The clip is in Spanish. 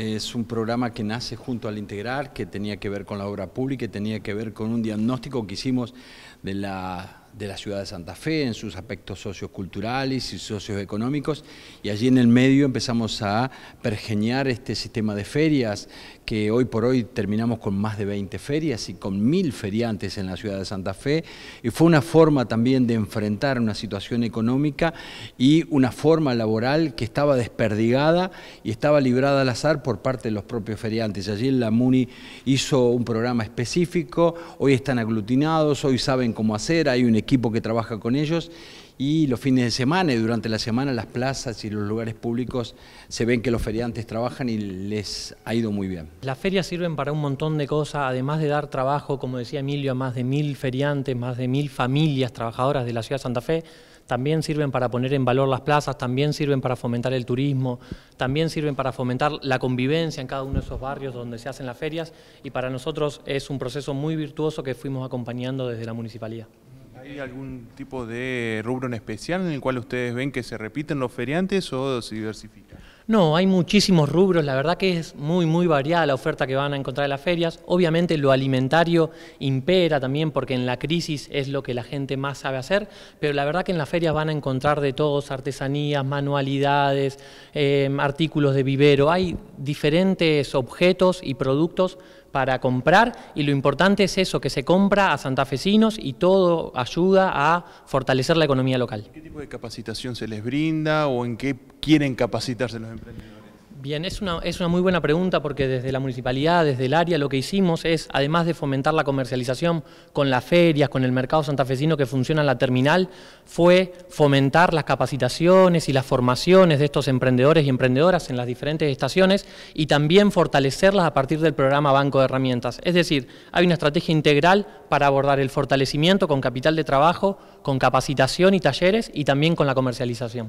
Es un programa que nace junto al Integrar, que tenía que ver con la obra pública, y tenía que ver con un diagnóstico que hicimos de la de la ciudad de Santa Fe en sus aspectos socioculturales y socioeconómicos y allí en el medio empezamos a pergeñar este sistema de ferias que hoy por hoy terminamos con más de 20 ferias y con mil feriantes en la ciudad de Santa Fe y fue una forma también de enfrentar una situación económica y una forma laboral que estaba desperdigada y estaba librada al azar por parte de los propios feriantes. Allí en la MUNI hizo un programa específico, hoy están aglutinados, hoy saben cómo hacer, hay un equipo equipo que trabaja con ellos y los fines de semana y durante la semana las plazas y los lugares públicos se ven que los feriantes trabajan y les ha ido muy bien. Las ferias sirven para un montón de cosas, además de dar trabajo, como decía Emilio, a más de mil feriantes, más de mil familias trabajadoras de la ciudad de Santa Fe, también sirven para poner en valor las plazas, también sirven para fomentar el turismo, también sirven para fomentar la convivencia en cada uno de esos barrios donde se hacen las ferias y para nosotros es un proceso muy virtuoso que fuimos acompañando desde la municipalidad. ¿Hay algún tipo de rubro en especial en el cual ustedes ven que se repiten los feriantes o se diversifica? No, hay muchísimos rubros, la verdad que es muy, muy variada la oferta que van a encontrar en las ferias. Obviamente lo alimentario impera también porque en la crisis es lo que la gente más sabe hacer, pero la verdad que en las ferias van a encontrar de todos, artesanías, manualidades, eh, artículos de vivero, hay diferentes objetos y productos para comprar y lo importante es eso, que se compra a santafesinos y todo ayuda a fortalecer la economía local. ¿Qué tipo de capacitación se les brinda o en qué quieren capacitarse los emprendedores? Bien, es una, es una muy buena pregunta porque desde la municipalidad, desde el área, lo que hicimos es, además de fomentar la comercialización con las ferias, con el mercado santafesino que funciona en la terminal, fue fomentar las capacitaciones y las formaciones de estos emprendedores y emprendedoras en las diferentes estaciones y también fortalecerlas a partir del programa Banco de Herramientas. Es decir, hay una estrategia integral para abordar el fortalecimiento con capital de trabajo, con capacitación y talleres y también con la comercialización.